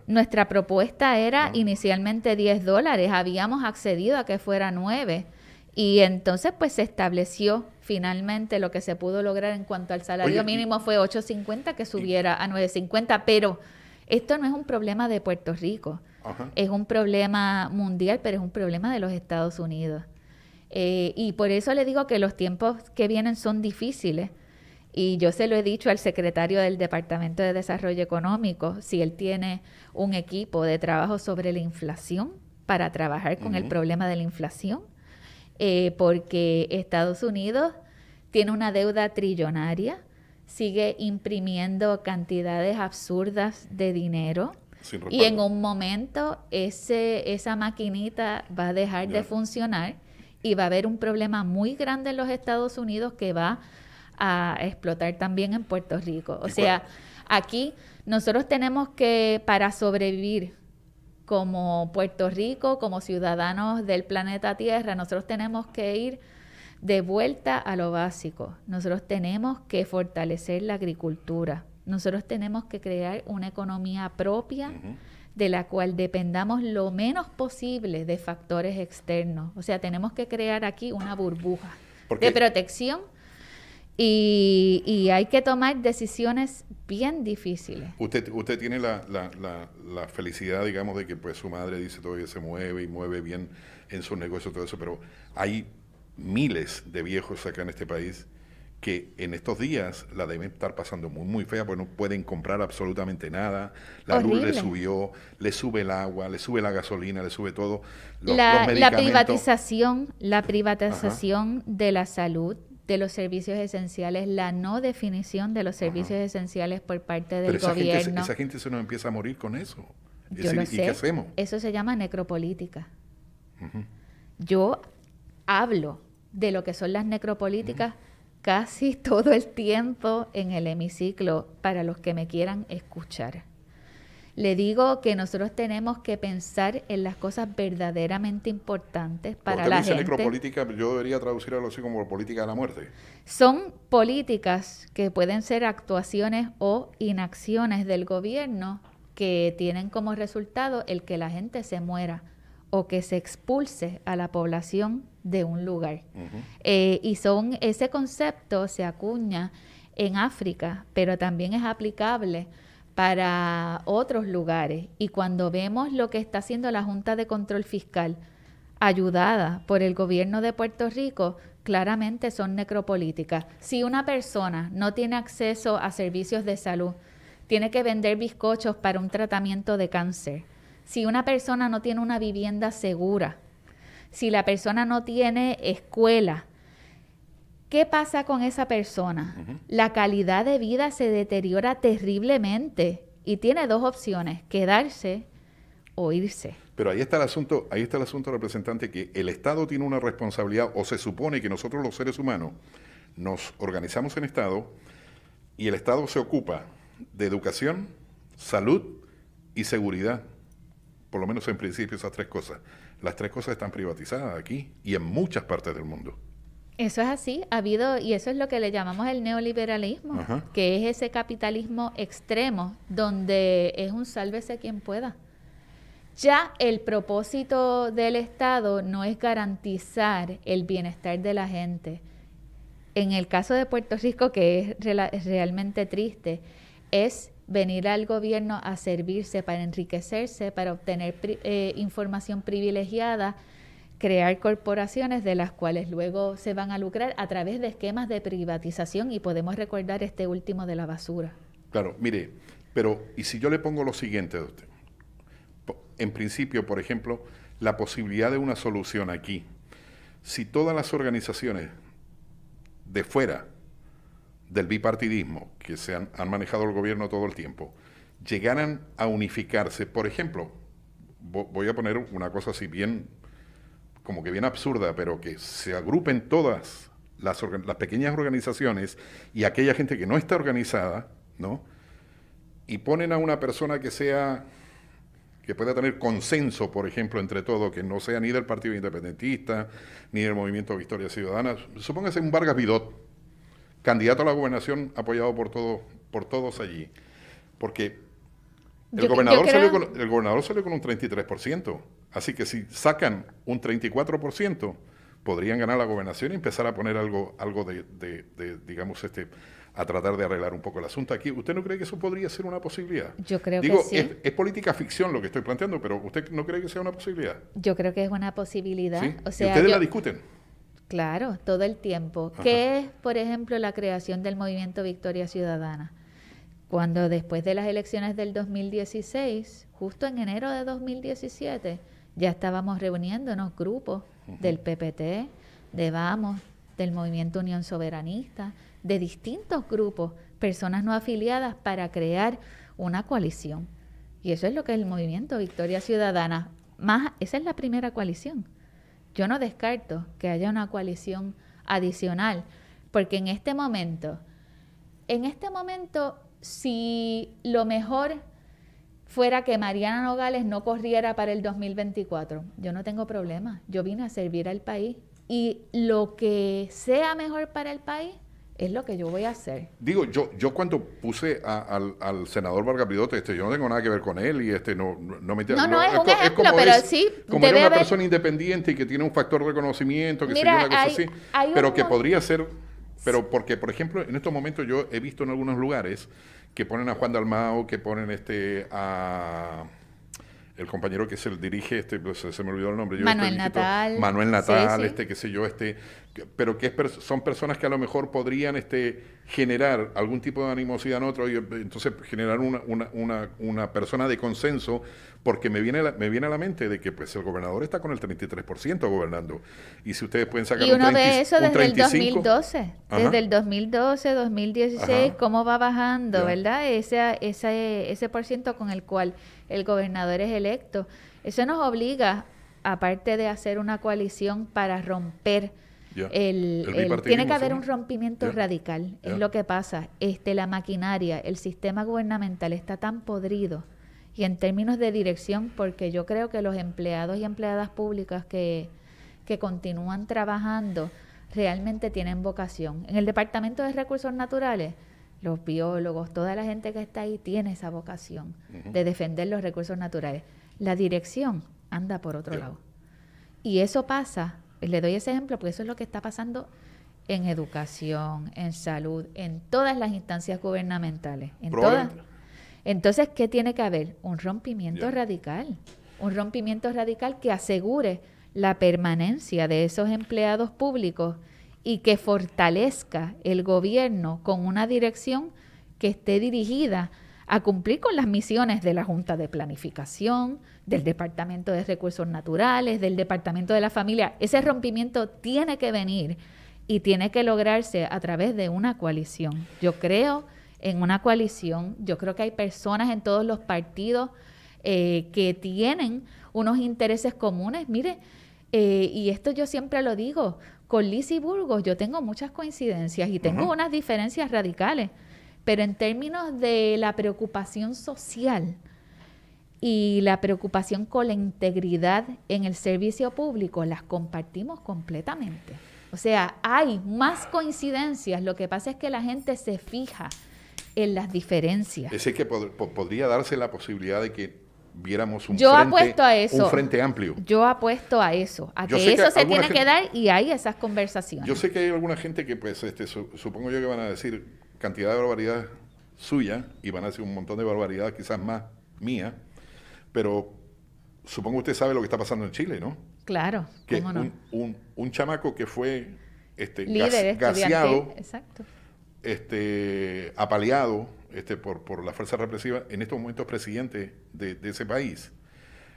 nuestra propuesta era inicialmente 10 dólares. Habíamos accedido a que fuera 9. Y entonces pues se estableció Finalmente lo que se pudo lograr en cuanto al salario mínimo fue 8.50 que subiera a 9.50, pero esto no es un problema de Puerto Rico, es un problema mundial, pero es un problema de los Estados Unidos. Eh, y por eso le digo que los tiempos que vienen son difíciles. Y yo se lo he dicho al secretario del Departamento de Desarrollo Económico, si él tiene un equipo de trabajo sobre la inflación para trabajar con el problema de la inflación, eh, porque Estados Unidos tiene una deuda trillonaria, sigue imprimiendo cantidades absurdas de dinero. Y en un momento ese, esa maquinita va a dejar de funcionar y va a haber un problema muy grande en los Estados Unidos que va a explotar también en Puerto Rico. O sea, aquí nosotros tenemos que, para sobrevivir como Puerto Rico, como ciudadanos del planeta Tierra, nosotros tenemos que ir de vuelta a lo básico. Nosotros tenemos que fortalecer la agricultura. Nosotros tenemos que crear una economía propia de la cual dependamos lo menos posible de factores externos. O sea, tenemos que crear aquí una burbuja de protección y, hay que tomar decisiones bien difíciles. Usted, usted tiene la, felicidad, digamos, de que pues su madre dice todo que se mueve y mueve bien en sus negocios, todo eso, pero hay miles de viejos acá en este país que en estos días la deben estar pasando muy, muy fea, porque no pueden comprar absolutamente nada. La luz le subió, le sube el agua, le sube la gasolina, le sube todo. la, privatización, la privatización de la salud, de los servicios esenciales, la no definición de los servicios esenciales por parte del gobierno. esa gente se nos empieza a morir con eso. ¿Y qué hacemos? Eso se llama necropolítica. Yo hablo de lo que son las necropolíticas casi *laughs* todo el tiempo en el hemiciclo para los que me quieran escuchar. Le digo que nosotros tenemos que pensar en las cosas verdaderamente importantes para la dice gente. yo debería traducir así como política de la muerte. Son políticas que pueden ser actuaciones o inacciones del gobierno que tienen como resultado el que la gente se muera o que se expulse a la población de un lugar. Eh, y son ese concepto se acuña en África, pero también es aplicable para otros lugares. Y cuando vemos lo que está haciendo la Junta de Control Fiscal, ayudada por el gobierno de Puerto Rico, claramente son necropolíticas. Si una persona no tiene acceso a servicios de salud, tiene que vender bizcochos para un tratamiento de cáncer. Si una persona no tiene una vivienda segura, si la persona no tiene escuela, ¿Qué pasa con esa persona? La calidad de vida se deteriora terriblemente y tiene dos opciones, quedarse o irse. Pero ahí está el asunto, ahí está el asunto representante que el Estado tiene una responsabilidad o se supone que nosotros los seres humanos nos organizamos en Estado y el Estado se ocupa de educación, salud y seguridad. Por lo menos en principio esas tres cosas. Las tres cosas están privatizadas aquí y en muchas partes del mundo. Eso es así, ha habido, y eso es lo que le llamamos el neoliberalismo, que es ese capitalismo extremo, donde es un sálvese quien pueda. Ya el propósito del Estado no es garantizar el bienestar de la gente. En el caso de Puerto Rico, que es, realmente triste, es venir al gobierno a servirse, para enriquecerse, para obtener eh, información privilegiada crear corporaciones de las cuales luego se van a lucrar a través de esquemas de privatización y podemos recordar este último de la basura. Claro, mire, pero ¿y si yo le pongo lo siguiente a usted? En principio, por ejemplo, la posibilidad de una solución aquí. Si todas las organizaciones de fuera del bipartidismo que se han, han manejado el gobierno todo el tiempo llegaran a unificarse, por ejemplo, voy a poner una cosa así bien como que bien absurda, pero que se agrupen todas las, las, pequeñas organizaciones y aquella gente que no está organizada, ¿no? Y ponen a una persona que sea que pueda tener consenso, por ejemplo, entre todo, que no sea ni del Partido Independentista, ni del Movimiento Victoria Ciudadana. Supóngase un Vargas Vidot, candidato a la gobernación apoyado por, todo, por todos allí. Porque el, gobernador salió el gobernador salió con un 33%. Así que si sacan un 34%, podrían ganar la gobernación y empezar a poner algo, algo de, digamos, este, a tratar de arreglar un poco el asunto aquí. ¿Usted no cree que eso podría ser una posibilidad? Yo creo que sí. Es, es, política ficción lo que estoy planteando, pero ¿usted no cree que sea una posibilidad? Yo creo que es una posibilidad. O sea, ustedes la discuten. Claro, todo el tiempo. ¿Qué es, por ejemplo, la creación del movimiento Victoria Ciudadana? Cuando después de las elecciones del 2016, justo en enero de 2017, ya estábamos reuniéndonos grupos del PPT, de Vamos, del Movimiento Unión Soberanista, de distintos grupos, personas no afiliadas para crear una coalición. Y eso es lo que es el movimiento Victoria Ciudadana. Más, esa es la primera coalición. Yo no descarto que haya una coalición adicional, porque en este momento, en este momento, si lo mejor fuera que Mariana Nogales no corriera para el 2024. Yo no tengo problema, yo vine a servir al país y lo que sea mejor para el país es lo que yo voy a hacer. Digo, yo, yo cuando puse al, senador Vargas este, yo no tengo nada que ver con él y este no, no, me interesa. No, no, es, un ejemplo, como pero sí. Como era una persona independiente y que tiene un factor de reconocimiento, que Mira, una cosa así, pero que podría ser pero porque, por ejemplo, en estos momentos yo he visto en algunos lugares que ponen a Juan Dalmao, que ponen este a el compañero que se dirige, este, pues, se me olvidó el nombre. Manuel Natal. Manuel Natal, este, qué sé yo, este, pero que son personas que a lo mejor podrían este, generar algún tipo de animosidad en otro, y entonces generar una, una, persona de consenso, porque me viene, me viene a la mente de que pues el gobernador está con el 33% gobernando. Y si ustedes pueden sacar y uno un eso desde el 2012, desde el 2012, 2016, cómo va bajando, ¿verdad? Ese, ese, ese por ciento con el cual el gobernador es electo. Eso nos obliga, aparte de hacer una coalición para romper El, tiene que haber un rompimiento radical, es lo que pasa. Este, la maquinaria, el sistema gubernamental está tan podrido y en términos de dirección, porque yo creo que los empleados y empleadas públicas que, que continúan trabajando realmente tienen vocación. En el Departamento de Recursos Naturales, los biólogos, toda la gente que está ahí tiene esa vocación de defender los recursos naturales. La dirección anda por otro lado. Y eso pasa, le doy ese ejemplo porque eso es lo que está pasando en educación, en salud, en todas las instancias gubernamentales. En todas. Entonces, ¿qué tiene que haber? Un rompimiento radical. Un rompimiento radical que asegure la permanencia de esos empleados públicos y que fortalezca el gobierno con una dirección que esté dirigida a cumplir con las misiones de la Junta de Planificación, del Departamento de Recursos Naturales, del Departamento de la Familia. Ese rompimiento tiene que venir y tiene que lograrse a través de una coalición. Yo creo en una coalición, yo creo que hay personas en todos los partidos eh, que tienen unos intereses comunes. Mire, eh, y esto yo siempre lo digo, con y Burgos yo tengo muchas coincidencias y tengo unas diferencias radicales, pero en términos de la preocupación social y la preocupación con la integridad en el servicio público, las compartimos completamente. O sea, hay más coincidencias, lo que pasa es que la gente se fija en las diferencias. Es que podría darse la posibilidad de que viéramos un, frente, frente amplio. Yo apuesto a eso, a que eso se tiene que dar y hay esas conversaciones. Yo sé que hay alguna gente que, pues, este, supongo yo que van a decir cantidad de barbaridad suya y van a decir un montón de barbaridades quizás más mía, pero supongo usted sabe lo que está pasando en Chile, ¿no? Claro, cómo no. Un, chamaco que fue este, gaseado, exacto. Este, apaleado, este, por, la fuerza represiva, en estos momentos presidente de, ese país.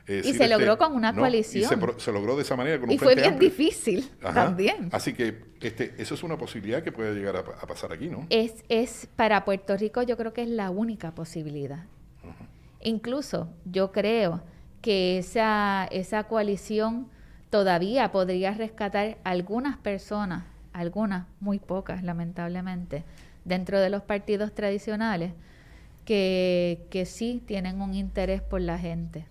Eh, este- y se logró con una coalición. se, logró de esa manera. Con y fue bien difícil también. Así que este, eso es una posibilidad que puede llegar a, pasar aquí, ¿no? Es, para Puerto Rico yo creo que es la única posibilidad. Incluso yo creo que esa, esa coalición todavía podría rescatar algunas personas, algunas, muy pocas lamentablemente, dentro de los partidos tradicionales que, sí tienen un interés por la gente.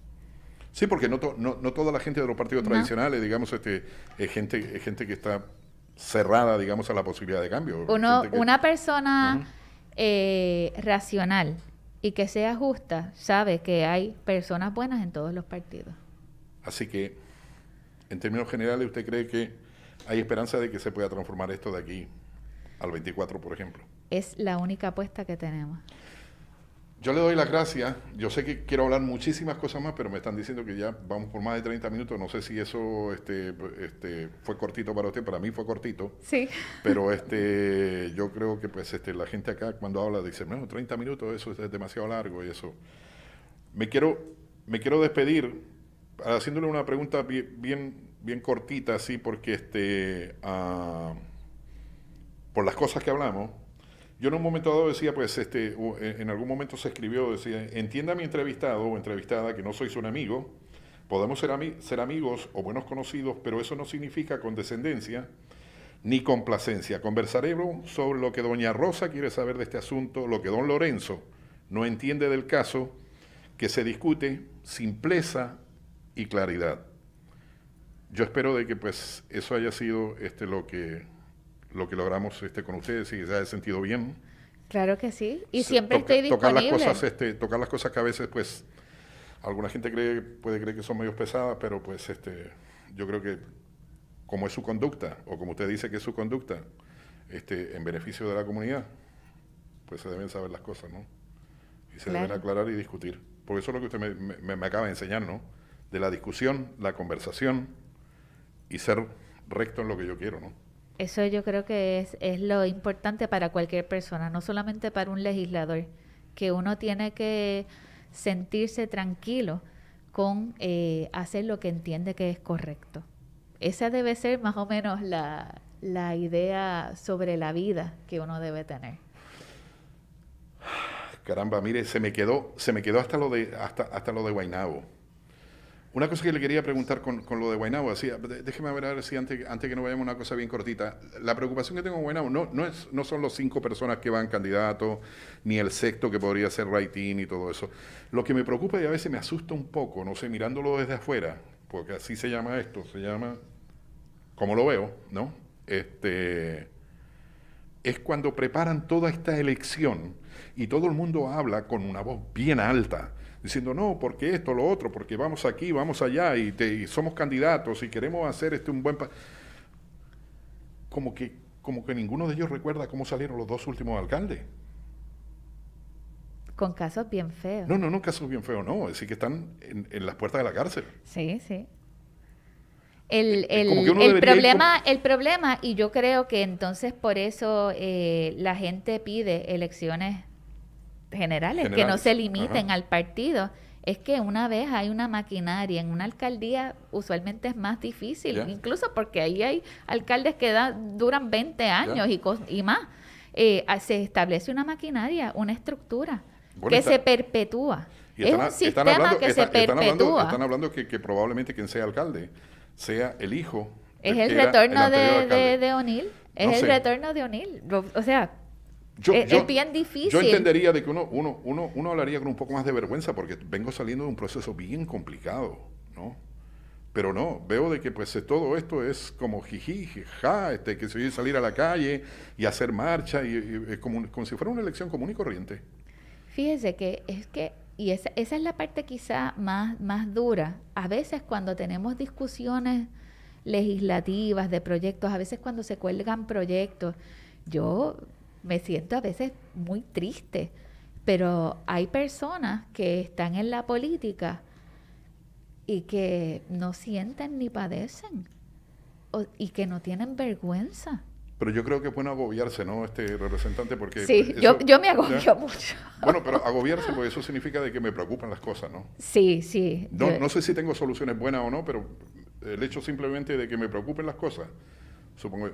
Sí, porque no, no, toda la gente de los partidos tradicionales, digamos, este, es gente, gente que está cerrada, digamos, a la posibilidad de cambio. Una persona eh, racional y que sea justa sabe que hay personas buenas en todos los partidos. Así que, en términos generales, ¿usted cree que hay esperanza de que se pueda transformar esto de aquí al 24, por ejemplo? es la única apuesta que tenemos. Yo le doy las gracias. Yo sé que quiero hablar muchísimas cosas más, pero me están diciendo que ya vamos por más de 30 minutos. No sé si eso este, este, fue cortito para usted, para mí fue cortito. Sí. Pero este, yo creo que pues, este, la gente acá cuando habla dice, menos 30 minutos, eso es demasiado largo y eso. Me quiero, me quiero despedir haciéndole una pregunta bien, bien, cortita, así, porque este, ah, por las cosas que hablamos, yo en un momento dado decía, pues, este, e, en algún momento se escribió, decía, entienda mi entrevistado o entrevistada que no sois un amigo, podemos ser, ser amigos o buenos conocidos, pero eso no significa condescendencia ni complacencia. Conversaremos sobre lo que doña Rosa quiere saber de este asunto, lo que don Lorenzo no entiende del caso, que se discute simpleza y claridad. Yo espero de que pues eso haya sido este, lo que lo que logramos este, con ustedes, y ya ha sentido bien. Claro que sí, y siempre toca, estoy tocar Las cosas, este, tocar las cosas que a veces, pues, alguna gente puede creer que son medio pesadas, pero pues este, yo creo que como es su conducta, o como usted dice que es su conducta, este, en beneficio de la comunidad, pues se deben saber las cosas, ¿no? Y se deben aclarar y discutir. Porque eso es lo que usted me, me, acaba de enseñar, ¿no? De la discusión, la conversación y ser recto en lo que yo quiero, ¿no? Eso yo creo que es, es lo importante para cualquier persona, no solamente para un legislador, que uno tiene que sentirse tranquilo con eh, hacer lo que entiende que es correcto. Esa debe ser más o menos la, idea sobre la vida que uno debe tener. Caramba, mire, se me quedó, se me quedó hasta lo de, hasta, hasta lo de Guainabo. Una cosa que le quería preguntar con, lo de Guaynabo, así, déjeme ver, si antes, antes que nos vayamos una cosa bien cortita. La preocupación que tengo con Guaynabo no, no, es, no son los cinco personas que van candidatos, ni el sexto que podría ser Raitín y todo eso. Lo que me preocupa y a veces me asusta un poco, no sé, mirándolo desde afuera, porque así se llama esto, se llama, como lo veo, ¿no? Este, es cuando preparan toda esta elección y todo el mundo habla con una voz bien alta diciendo, no, porque esto, lo otro, porque vamos aquí, vamos allá y, te, somos candidatos y queremos hacer este un buen... como que, como que ninguno de ellos recuerda cómo salieron los dos últimos alcaldes. Con casos bien feos. No, no, no casos bien feos, no. Es que están en, las puertas de la cárcel. Sí, sí. El, el, problema, el problema, y yo creo que entonces por eso eh, la gente pide elecciones generales, que no se limiten al partido. Es que una vez hay una maquinaria en una alcaldía, usualmente es más difícil, incluso porque ahí hay alcaldes que duran 20 años y, y, más. Eh, se establece una maquinaria, una estructura que se perpetúa. es están, un sistema hablando, que se perpetúa. están hablando, que, probablemente quien sea alcalde sea el hijo. Es el retorno de, de, O'Neill. Es el retorno de O'Neill. O sea, eh, yo, es, bien difícil. Yo entendería de que uno, hablaría con un poco más de vergüenza porque vengo saliendo de un proceso bien complicado, ¿no? Pero no, veo de que pues todo esto es como jiji, ja, este, que se oye salir a la calle y hacer marcha, y, eh, como, como, si fuera una elección común y corriente. Fíjense que es que, y esa, es la parte quizá más, más dura. A veces cuando tenemos discusiones legislativas de proyectos, a veces cuando se cuelgan proyectos, yo me siento a veces muy triste, pero hay personas que están en la política y que no sienten ni padecen y que no tienen vergüenza. Pero yo creo que bueno agobiarse, ¿no? Este representante, porque... Sí, pues, yo, me agobio mucho. Bueno, pero *laughs* agobiarse, porque eso significa de que me preocupan las cosas, ¿no? Sí, sí. No, sé si tengo soluciones buenas o no, pero el hecho simplemente de que me preocupen las cosas, supongo...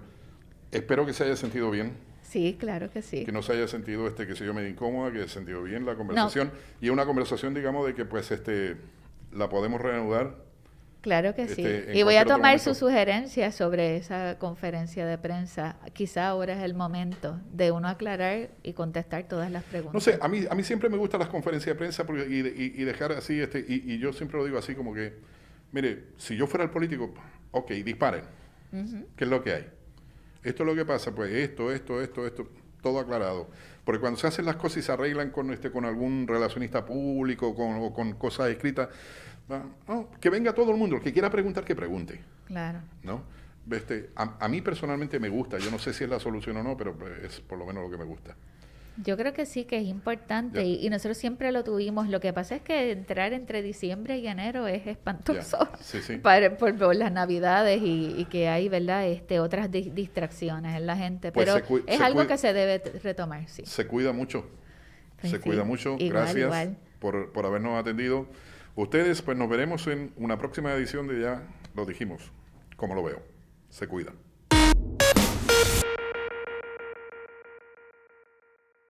Espero que se haya sentido bien. Sí, claro que sí. Que no se haya sentido, este, que se yo, medio incómoda, que se sentido bien la conversación. Y una conversación, digamos, de que pues este la podemos reanudar. Claro que sí. Este, y voy a tomar su sugerencia sobre esa conferencia de prensa. Quizá ahora es el momento de uno aclarar y contestar todas las preguntas. No sé, a mí, a mí siempre me gustan las conferencias de prensa y, dejar así, este, y, yo siempre lo digo así como que, mire, si yo fuera el político, ok, disparen, qué es lo que hay. Esto es lo que pasa, pues esto, esto, esto, esto, todo aclarado. Porque cuando se hacen las cosas y se arreglan con, este, con algún relacionista público con, o con cosas escritas, que venga todo el mundo, el que quiera preguntar, que pregunte. Claro. ¿no? Este, a mí personalmente me gusta, yo no sé si es la solución o no, pero es por lo menos lo que me gusta. Yo creo que sí, que es importante y, nosotros siempre lo tuvimos. Lo que pasa es que entrar entre diciembre y enero es espantoso *laughs* por, las navidades y, que hay, ¿verdad? Este, otras distracciones en la gente. Pues pero es algo que se debe retomar, sí. Se cuida mucho. Pues se cuida mucho. Gracias Por, por habernos atendido. Ustedes, pues nos veremos en una próxima edición de Ya lo dijimos, como lo veo. Se cuidan.